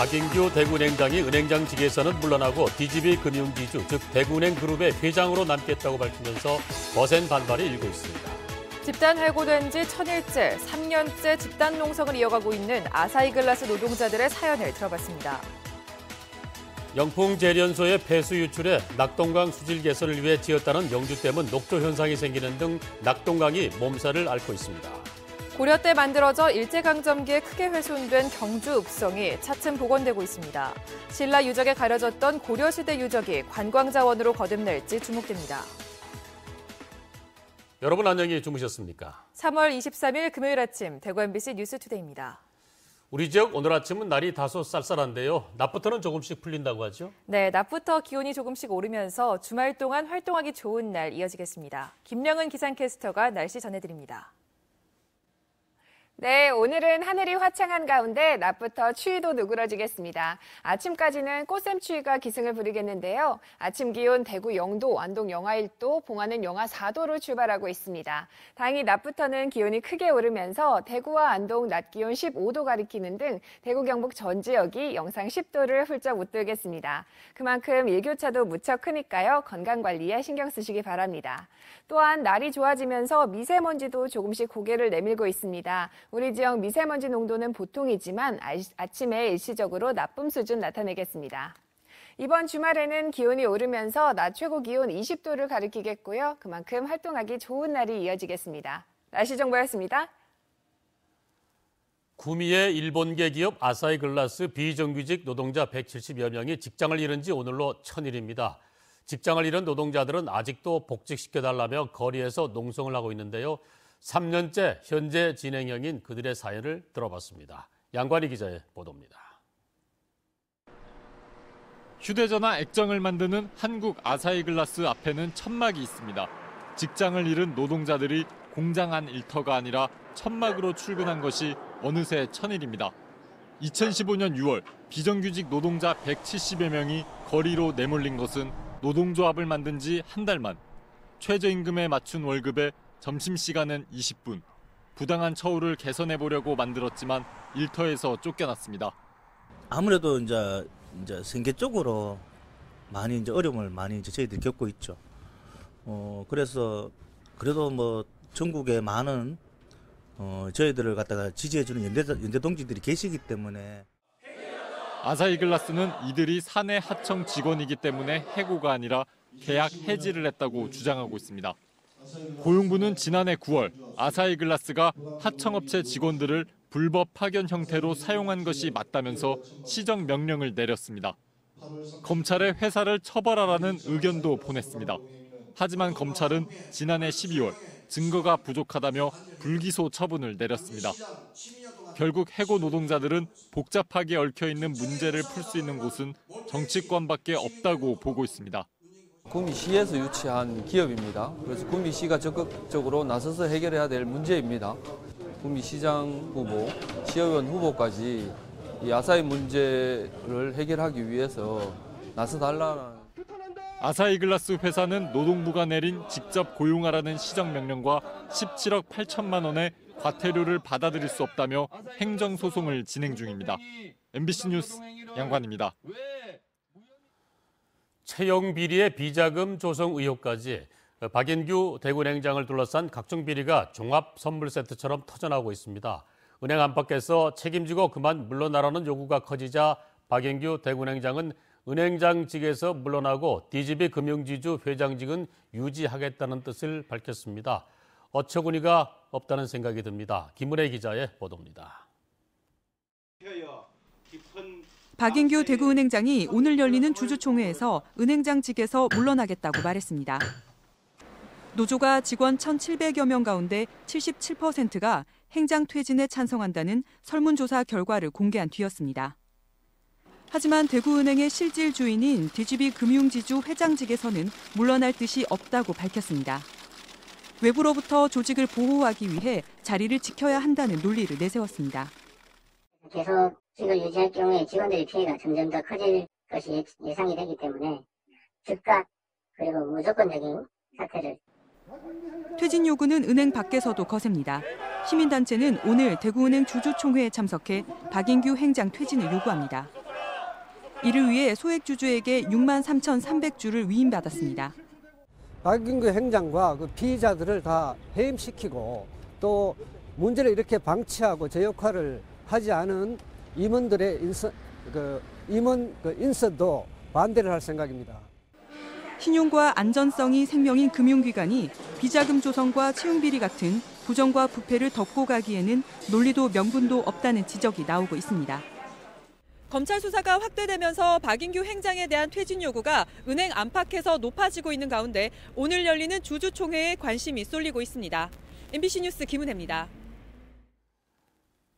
박인규 대구은행장이 은행장 직에서는 물러나고 DGB 금융기주, 즉 대구은행 그룹의 회장으로 남겠다고 밝히면서 거센 반발이 일고 있습니다. 집단 해고된 지 천일째, 3년째 집단 농성을 이어가고 있는 아사이글라스 노동자들의 사연을 들어봤습니다. 영풍 재련소의 폐수 유출에 낙동강 수질 개선을 위해 지었다는 명주댐은 녹조 현상이 생기는 등 낙동강이 몸살을 앓고 있습니다. 고려 때 만들어져 일제강점기에 크게 훼손된 경주 읍성이 차츰 복원되고 있습니다. 신라 유적에 가려졌던 고려시대 유적이 관광자원으로 거듭날지 주목됩니다. 여러분 안녕히 주무셨습니까? 3월 23일 금요일 아침 대구 MBC 뉴스투데이입니다. 우리 지역 오늘 아침은 날이 다소 쌀쌀한데요. 낮부터는 조금씩 풀린다고 하죠? 네, 낮부터 기온이 조금씩 오르면서 주말 동안 활동하기 좋은 날 이어지겠습니다. 김량은 기상캐스터가 날씨 전해드립니다. 네, 오늘은 하늘이 화창한 가운데 낮부터 추위도 누그러지겠습니다. 아침까지는 꽃샘 추위가 기승을 부리겠는데요. 아침 기온 대구 영도 완동 영하 1도, 봉화는 영하 4도로 출발하고 있습니다. 다행히 낮부터는 기온이 크게 오르면서 대구와 안동 낮 기온 15도 가리키는 등 대구 경북 전 지역이 영상 10도를 훌쩍 웃돌겠습니다. 그만큼 일교차도 무척 크니까요. 건강 관리에 신경 쓰시기 바랍니다. 또한 날이 좋아지면서 미세먼지도 조금씩 고개를 내밀고 있습니다. 우리 지역 미세먼지 농도는 보통이지만 아침에 일시적으로 나쁨 수준 나타내겠습니다. 이번 주말에는 기온이 오르면서 낮 최고 기온 20도를 가리키겠고요. 그만큼 활동하기 좋은 날이 이어지겠습니다. 날씨 정보였습니다. 구미의 일본계 기업 아사히글라스 비정규직 노동자 170여 명이 직장을 잃은 지 오늘로 천일입니다. 직장을 잃은 노동자들은 아직도 복직시켜달라며 거리에서 농성을 하고 있는데요. 3년째 현재 진행형인 그들의 사연을 들어봤습니다. 양관희 기자의 보도입니다. 휴대전화 액정을 만드는 한국 아사히글라스 앞에는 천막이 있습니다. 직장을 잃은 노동자들이 공장 안 일터가 아니라 천막으로 출근한 것이 어느새 천일입니다. 2015년 6월 비정규직 노동자 170여 명이 거리로 내몰린 것은 노동조합을 만든 지 한 달만 최저임금에 맞춘 월급에 점심시간은 20분. 부당한 처우를 개선해보려고 만들었지만 일터에서 쫓겨났습니다. 아무래도 이제, 이제 생계 쪽으로 많이 이제 어려움을 많이 이제 저희들이 겪고 있죠. 어, 그래서 그래도 뭐 전국에 많은 어, 저희들을 갖다가 지지해주는 연대, 연대 동지들이 계시기 때문에 아사이글라스는 이들이 사내 하청 직원이기 때문에 해고가 아니라 계약 해지를 했다고 주장하고 있습니다. 고용부는 지난해 9월 아사히 글라스가 하청업체 직원들을 불법 파견 형태로 사용한 것이 맞다면서 시정 명령을 내렸습니다. 검찰에 회사를 처벌하라는 의견도 보냈습니다. 하지만 검찰은 지난해 12월 증거가 부족하다며 불기소 처분을 내렸습니다. 결국 해고 노동자들은 복잡하게 얽혀 있는 문제를 풀 수 있는 곳은 정치권밖에 없다고 보고 있습니다. 구미시에서 유치한 기업입니다. 그래서 구미시가 적극적으로 나서서 해결해야 될 문제입니다. 구미시장 후보, 시의원 후보까지 이 아사히 문제를 해결하기 위해서 나서달라는 아사히 글라스 회사는 노동부가 내린 직접 고용하라는 시장 명령과 17억 8천만 원의 과태료를 받아들일 수 없다며 행정 소송을 진행 중입니다. MBC 뉴스 양관입니다. 채용 비리의 비자금 조성 의혹까지 박인규 대구은행장을 둘러싼 각종 비리가 종합선물세트처럼 터져나오고 있습니다. 은행 안팎에서 책임지고 그만 물러나라는 요구가 커지자 박인규 대구은행장은 은행장직에서 물러나고 DGB 금융지주 회장직은 유지하겠다는 뜻을 밝혔습니다. 어처구니가 없다는 생각이 듭니다. 김은혜 기자의 보도입니다. 박인규 대구은행장이 오늘 열리는 주주총회에서 은행장 직에서 물러나겠다고 말했습니다. 노조가 직원 1,700여 명 가운데 77%가 행장 퇴진에 찬성한다는 설문조사 결과를 공개한 뒤였습니다. 하지만 대구은행의 실질 주인인 DGB 금융지주 회장직에서는 물러날 뜻이 없다고 밝혔습니다. 외부로부터 조직을 보호하기 위해 자리를 지켜야 한다는 논리를 내세웠습니다. 계속직을 유지할 경우에 직원들의 피해가 점점 더 커질 것이 예, 예상이 되기 때문에 즉각 그리고 무조건적인 사태를 퇴진 요구는 은행 밖에서도 거셉니다. 시민단체는 오늘 대구은행 주주총회에 참석해 박인규 행장 퇴진을 요구합니다. 이를 위해 소액 주주에게 6만 3,300주를 위임받았습니다. 박인규 행장과 그 피의자들을 다 해임시키고 또 문제를 이렇게 방치하고 제 역할을 하지 않은 임원들의 인선, 그 임원 그 인선도 반대를 할 생각입니다. 신용과 안전성이 생명인 금융기관이 비자금 조성과 채용비리 같은 부정과 부패를 덮고 가기에는 논리도 명분도 없다는 지적이 나오고 있습니다. 검찰 수사가 확대되면서 박인규 행장에 대한 퇴진 요구가 은행 안팎에서 높아지고 있는 가운데 오늘 열리는 주주총회에 관심이 쏠리고 있습니다. MBC 뉴스 김은혜입니다.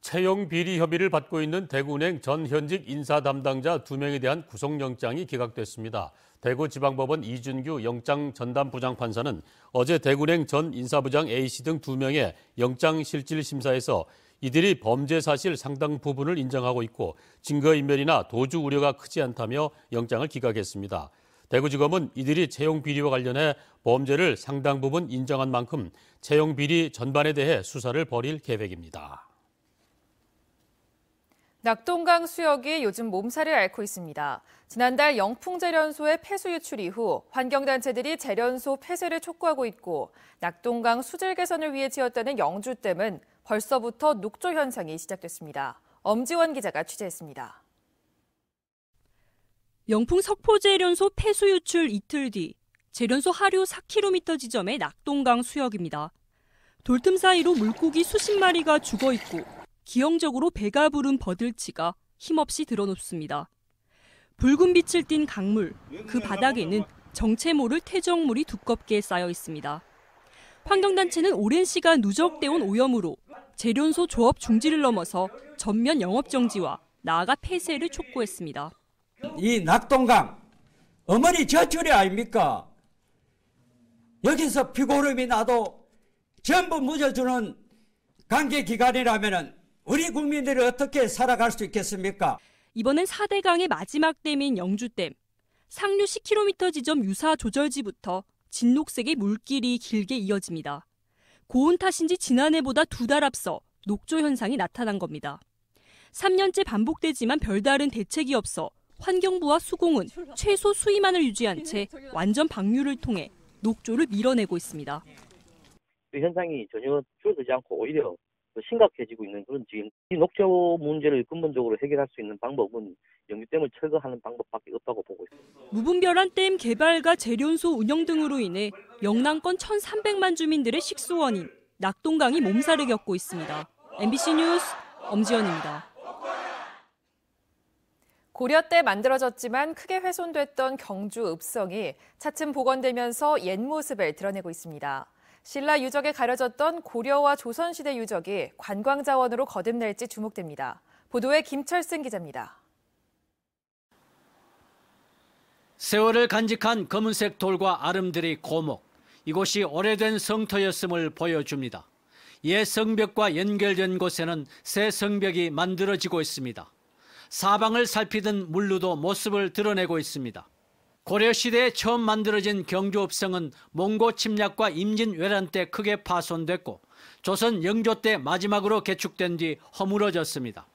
채용 비리 협의를 받고 있는 대구은행 전 현직 인사 담당자 2명에 대한 구속영장이 기각됐습니다. 대구지방법원 이준규 영장 전담 부장판사는 어제 대구은행 전 인사부장 A씨 등 2명의 영장 실질 심사에서 이들이 범죄 사실 상당 부분을 인정하고 있고 증거인멸이나 도주 우려가 크지 않다며 영장을 기각했습니다. 대구지검은 이들이 채용 비리와 관련해 범죄를 상당 부분 인정한 만큼 채용 비리 전반에 대해 수사를 벌일 계획입니다. 낙동강 수역이 요즘 몸살을 앓고 있습니다. 지난달 영풍 재련소의 폐수 유출 이후 환경단체들이 재련소 폐쇄를 촉구하고 있고 낙동강 수질 개선을 위해 지었다는 영주댐은 벌써부터 녹조 현상이 시작됐습니다. 엄지원 기자가 취재했습니다. 영풍 석포재련소 폐수 유출 이틀 뒤 재련소 하류 4km 지점의 낙동강 수역입니다. 돌틈 사이로 물고기 수십 마리가 죽어 있고 기형적으로 배가 부른 버들치가 힘없이 드러눕습니다. 붉은 빛을 띤 강물, 그 바닥에는 정체 모를 퇴적물이 두껍게 쌓여 있습니다. 환경단체는 오랜 시간 누적돼 온 오염으로 재련소 조업 중지를 넘어서 전면 영업정지와 나아가 폐쇄를 촉구했습니다. 이 낙동강 어머니 저출이 아닙니까? 여기서 피고름이 나도 전부 묻어주는 관계기관이라면 우리 국민들이 어떻게 살아갈 수 있겠습니까? 이번엔 4대강의 마지막 댐인 영주댐. 상류 10km 지점 유사 조절지부터 진녹색의 물길이 길게 이어집니다. 고온 탓인지 지난해보다 두 달 앞서 녹조 현상이 나타난 겁니다. 3년째 반복되지만 별다른 대책이 없어 환경부와 수공은 최소 수위만을 유지한 채 완전 방류를 통해 녹조를 밀어내고 있습니다. 그 현상이 전혀 줄어들지 않고 오히려 더 그 심각해지고 있는 그런 지금 이 녹조 문제를 근본적으로 해결할 수 있는 방법은 영유댐을 철거하는 방법밖에 없다고 보고 있습니다. 무분별한댐 개발과 재련소 운영 등으로 인해 영남권 1,300만 주민들의 식수원인 낙동강이 몸살을 겪고 있습니다. MBC 뉴스 엄지연입니다. 고려 때 만들어졌지만 크게 훼손됐던 경주 읍성이 차츰 복원되면서 옛 모습을 드러내고 있습니다. 신라 유적에 가려졌던 고려와 조선시대 유적이 관광자원으로 거듭날지 주목됩니다. 보도에 김철승 기자입니다. 세월을 간직한 검은색 돌과 아름드리 고목. 이곳이 오래된 성터였음을 보여줍니다. 옛 성벽과 연결된 곳에는 새 성벽이 만들어지고 있습니다. 사방을 살피던 물루도 모습을 드러내고 있습니다. 고려시대에 처음 만들어진 경주읍성은 몽고 침략과 임진왜란 때 크게 파손됐고 조선 영조 때 마지막으로 개축된 뒤 허물어졌습니다.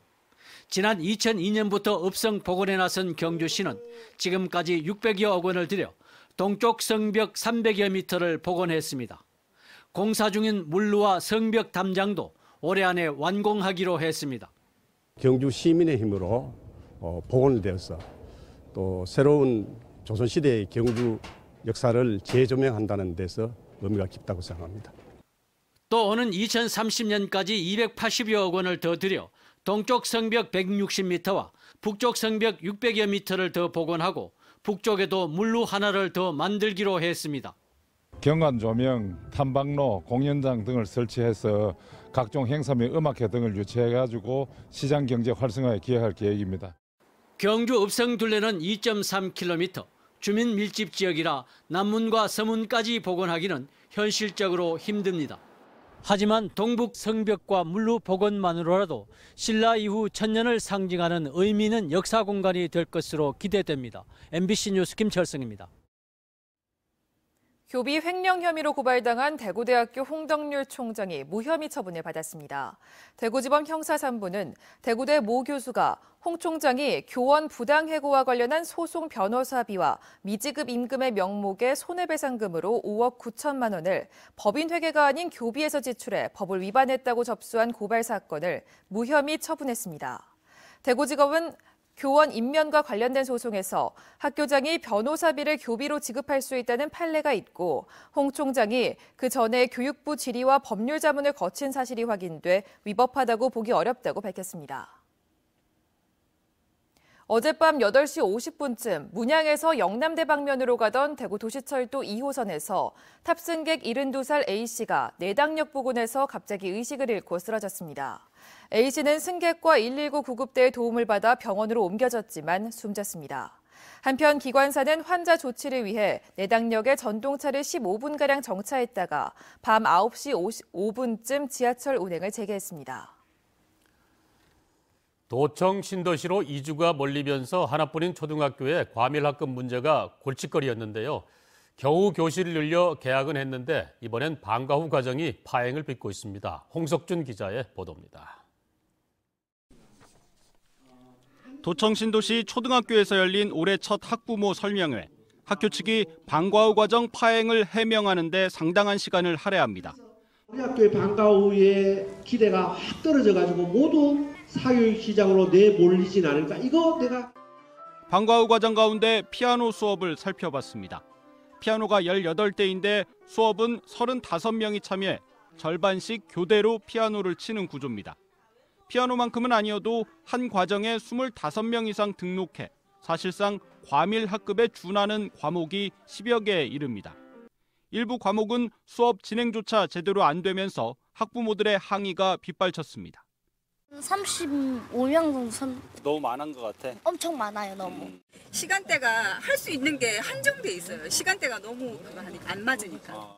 지난 2002년부터 읍성 복원에 나선 경주시는 지금까지 600여억 원을 들여 동쪽 성벽 300여 미터를 복원했습니다. 공사 중인 물루와 성벽 담장도 올해 안에 완공하기로 했습니다. 경주 시민의 힘으로 어, 복원되어서 또 새로운 조선시대의 경주 역사를 재조명한다는 데서 의미가 깊다고 생각합니다. 또 오는 2030년까지 280여억 원을 더 들여 동쪽 성벽 160m와 북쪽 성벽 600여 미터를 더 복원하고 북쪽에도 물루 하나를 더 만들기로 했습니다. 경관 조명, 탐방로, 공연장 등을 설치해서 각종 행사 및 음악회 등을 유치해 가지고 시장 경제 활성화에 기여할 계획입니다. 경주 읍성 둘레는 2.3km, 주민 밀집 지역이라 남문과 서문까지 복원하기는 현실적으로 힘듭니다. 하지만 동북 성벽과 물루 복원만으로라도 신라 이후 천년을 상징하는 의미 있는 역사 공간이 될 것으로 기대됩니다. MBC 뉴스 김철승입니다. 교비 횡령 혐의로 고발당한 대구대학교 홍덕률 총장이 무혐의 처분을 받았습니다. 대구지법 형사 3부는 대구대 모 교수가 홍 총장이 교원 부당 해고와 관련한 소송 변호사비와 미지급 임금의 명목의 손해배상금으로 5억 9천만 원을 법인 회계가 아닌 교비에서 지출해 법을 위반했다고 접수한 고발 사건을 무혐의 처분했습니다. 대구지법은 교원 임면과 관련된 소송에서 학교장이 변호사비를 교비로 지급할 수 있다는 판례가 있고 홍 총장이 그 전에 교육부 질의와 법률 자문을 거친 사실이 확인돼 위법하다고 보기 어렵다고 밝혔습니다. 어젯밤 8시 50분쯤 문양에서 영남대 방면으로 가던 대구 도시철도 2호선에서 탑승객 72살 A씨가 내당역 부근에서 갑자기 의식을 잃고 쓰러졌습니다. A씨는 승객과 119 구급대의 도움을 받아 병원으로 옮겨졌지만 숨졌습니다. 한편 기관사는 환자 조치를 위해 내당역에 전동차를 15분가량 정차했다가 밤 9시 5분쯤 지하철 운행을 재개했습니다. 도청 신도시로 이주가 몰리면서 하나뿐인 초등학교의 과밀학급 문제가 골칫거리였는데요. 겨우 교실을 늘려 개학은 했는데 이번엔 방과 후 과정이 파행을 빚고 있습니다. 홍석준 기자의 보도입니다. 도청 신도시 초등학교에서 열린 올해 첫 학부모 설명회. 학교 측이 방과 후 과정 파행을 해명하는데 상당한 시간을 할애합니다. 우리 학교의 방과 후의 기대가 확 떨어져 가지고 모두 사교육시장으로 내몰리진 않을까 이거 내가 방과 후 과정 가운데 피아노 수업을 살펴봤습니다. 피아노가 18대인데 수업은 35명이 참여해 절반씩 교대로 피아노를 치는 구조입니다. 피아노만큼은 아니어도 한 과정에 25명 이상 등록해 사실상 과밀 학급에 준하는 과목이 10여 개에 이릅니다. 일부 과목은 수업 진행조차 제대로 안 되면서 학부모들의 항의가 빗발쳤습니다. 35명 정도 너무 많은 것 같아. 엄청 많아요, 너무. 음. 시간대가 할 수 있는 게 한정돼 있어요. 시간대가 너무 안 맞으니까. 어.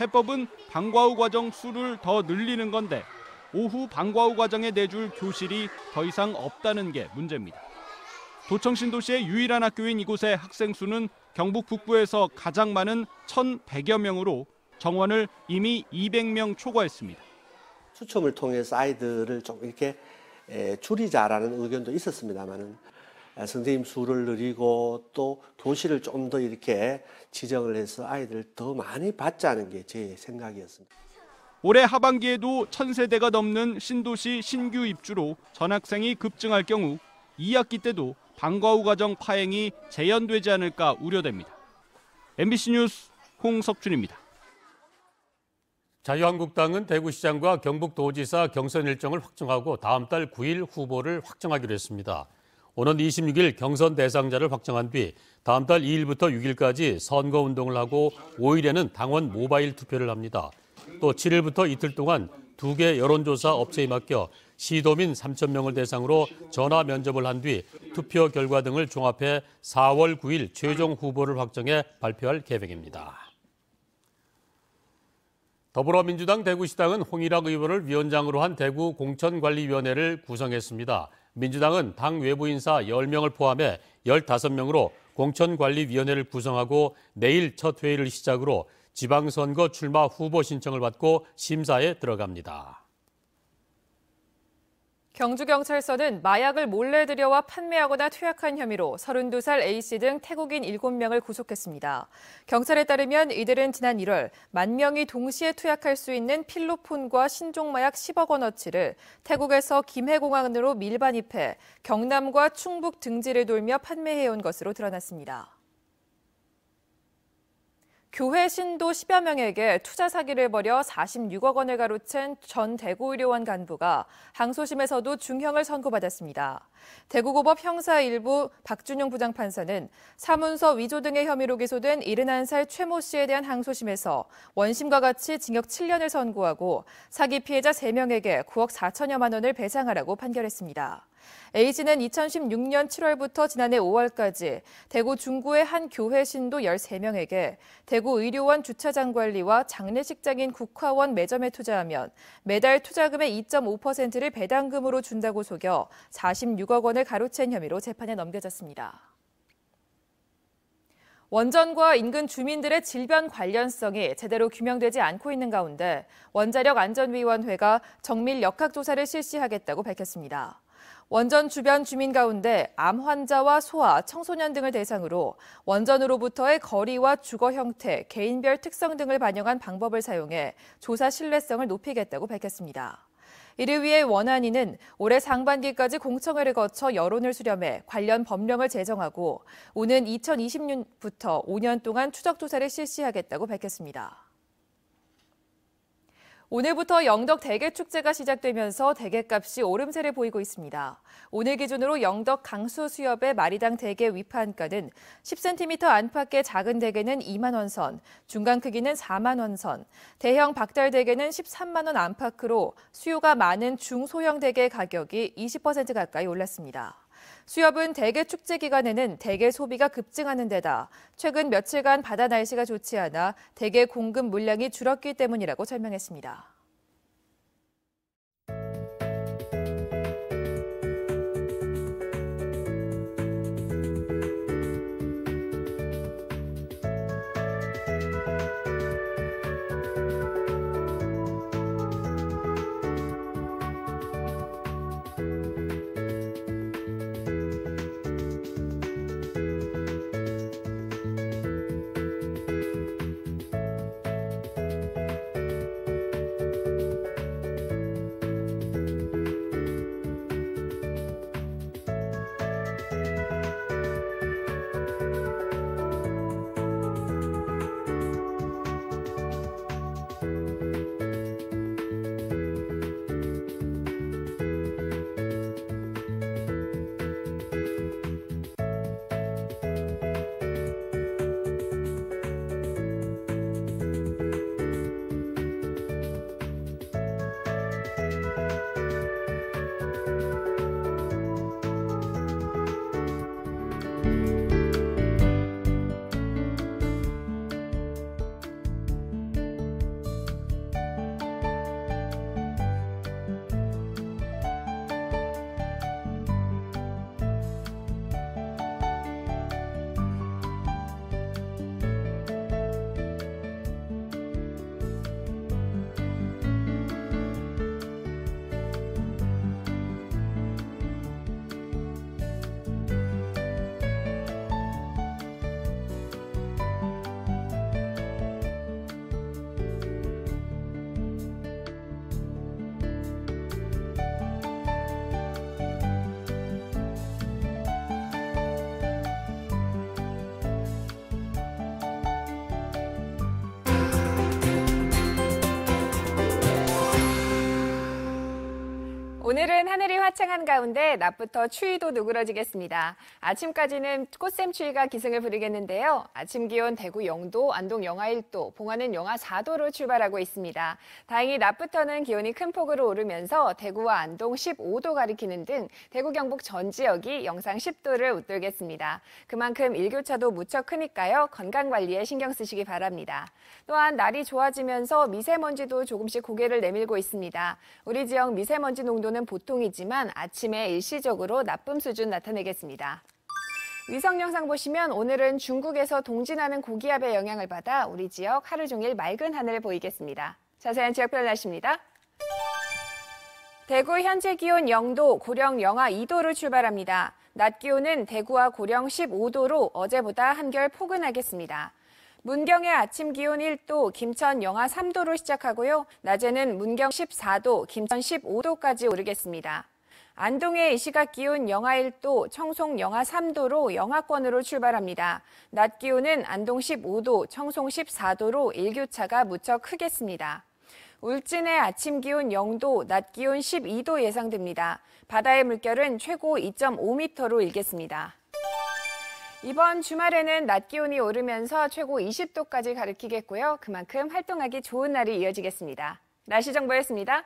해법은 방과 후 과정 수를 더 늘리는 건데 오후 방과 후 과정에 내줄 교실이 더 이상 없다는 게 문제입니다. 도청 신도시의 유일한 학교인 이곳의 학생 수는 경북 북부에서 가장 많은 1,100여 명으로 정원을 이미 200명 초과했습니다. 추첨을 통해서 아이들을 좀 이렇게 줄이자라는 의견도 있었습니다만은 아, 선생님 수를 늘리고 또 교실을 좀 더 이렇게 지정을 해서 아이들 을더 많이 받자는 게 제 생각이었습니다. 올해 하반기에도 1000세대가 넘는 신도시 신규 입주로 전학생이 급증할 경우 2학기 때도 방과 후 과정 파행이 재현되지 않을까 우려됩니다. MBC 뉴스 홍석준입니다. 자유한국당은 대구시장과 경북도지사 경선 일정을 확정하고 다음 달 9일 후보를 확정하기로 했습니다. 오는 26일 경선 대상자를 확정한 뒤 다음 달 2일부터 6일까지 선거운동을 하고 5일에는 당원 모바일 투표를 합니다. 또 7일부터 이틀 동안 두 개 여론조사 업체에 맡겨 시도민 3천명을 대상으로 전화 면접을 한 뒤 투표 결과 등을 종합해 4월 9일 최종 후보를 확정해 발표할 계획입니다. 더불어민주당 대구시당은 홍일학 의원을 위원장으로 한 대구 공천관리위원회를 구성했습니다. 민주당은 당 외부 인사 10명을 포함해 15명으로 공천관리위원회를 구성하고 내일 첫 회의를 시작으로 지방선거 출마 후보 신청을 받고 심사에 들어갑니다. 경주경찰서는 마약을 몰래 들여와 판매하거나 투약한 혐의로 32살 A씨 등 태국인 7명을 구속했습니다. 경찰에 따르면 이들은 지난 1월 만 명이 동시에 투약할 수 있는 필로폰과 신종마약 10억 원어치를 태국에서 김해공항으로 밀반입해 경남과 충북 등지를 돌며 판매해온 것으로 드러났습니다. 교회 신도 10여 명에게 투자 사기를 벌여 46억 원을 가로챈 전 대구의료원 간부가 항소심에서도 중형을 선고받았습니다. 대구고법 형사 1부 박준용 부장판사는 사문서 위조 등의 혐의로 기소된 71살 최모 씨에 대한 항소심에서 원심과 같이 징역 7년을 선고하고 사기 피해자 3명에게 9억 4천여만 원을 배상하라고 판결했습니다. A씨는 2016년 7월부터 지난해 5월까지 대구 중구의 한 교회 신도 13명에게 대구 의료원 주차장 관리와 장례식장인 국화원 매점에 투자하면 매달 투자금의 2.5%를 배당금으로 준다고 속여 46억 원을 가로챈 혐의로 재판에 넘겨졌습니다. 원전과 인근 주민들의 질병 관련성이 제대로 규명되지 않고 있는 가운데 원자력 안전위원회가 정밀 역학조사를 실시하겠다고 밝혔습니다. 원전 주변 주민 가운데 암 환자와 소아, 청소년 등을 대상으로 원전으로부터의 거리와 주거 형태, 개인별 특성 등을 반영한 방법을 사용해 조사 신뢰성을 높이겠다고 밝혔습니다. 이를 위해 원안위는 올해 상반기까지 공청회를 거쳐 여론을 수렴해 관련 법령을 제정하고 오는 2020년부터 5년 동안 추적조사를 실시하겠다고 밝혔습니다. 오늘부터 영덕 대게축제가 시작되면서 대게값이 오름세를 보이고 있습니다. 오늘 기준으로 영덕 강수 수협의 마리당 대게 위판가는 10cm 안팎의 작은 대게는 2만 원 선, 중간 크기는 4만 원 선, 대형 박달 대게는 13만 원 안팎으로 수요가 많은 중소형 대게 가격이 20% 가까이 올랐습니다. 수협은 대게 축제 기간에는 대게 소비가 급증하는 데다 최근 며칠간 바다 날씨가 좋지 않아 대게 공급 물량이 줄었기 때문이라고 설명했습니다. 화창한 가운데 낮부터 추위도 누그러지겠습니다. 아침까지는 꽃샘 추위가 기승을 부리겠는데요. 아침 기온 대구 영도 안동 영하 1도, 봉화는 영하 4도로 출발하고 있습니다. 다행히 낮부터는 기온이 큰 폭으로 오르면서 대구와 안동 15도 가리키는 등 대구 경북 전 지역이 영상 10도를 웃돌겠습니다. 그만큼 일교차도 무척 크니까요. 건강 관리에 신경 쓰시기 바랍니다. 또한 날이 좋아지면서 미세먼지도 조금씩 고개를 내밀고 있습니다. 우리 지역 미세먼지 농도는 보통이지만 있지만 아침에 일시적으로 나쁨 수준 나타내겠습니다. 위성 영상 보시면 오늘은 중국에서 동진하는 고기압의 영향을 받아 우리 지역 하루 종일 맑은 하늘 을 보이겠습니다. 자세한 지역별 날씨입니다. 대구 현재 기온 0도, 고령 영하 2도를 출발합니다. 낮 기온은 대구와 고령 15도로 어제보다 한결 포근하겠습니다. 문경의 아침 기온 1도, 김천 영하 3도로 시작하고요. 낮에는 문경 14도, 김천 15도까지 오르겠습니다. 안동의 이 시각 기온 영하 1도, 청송 영하 3도로 영하권으로 출발합니다. 낮 기온은 안동 15도, 청송 14도로 일교차가 무척 크겠습니다. 울진의 아침 기온 0도, 낮 기온 12도 예상됩니다. 바다의 물결은 최고 2.5m로 일겠습니다. 이번 주말에는 낮 기온이 오르면서 최고 20도까지 가리키겠고요. 그만큼 활동하기 좋은 날이 이어지겠습니다. 날씨 정보였습니다.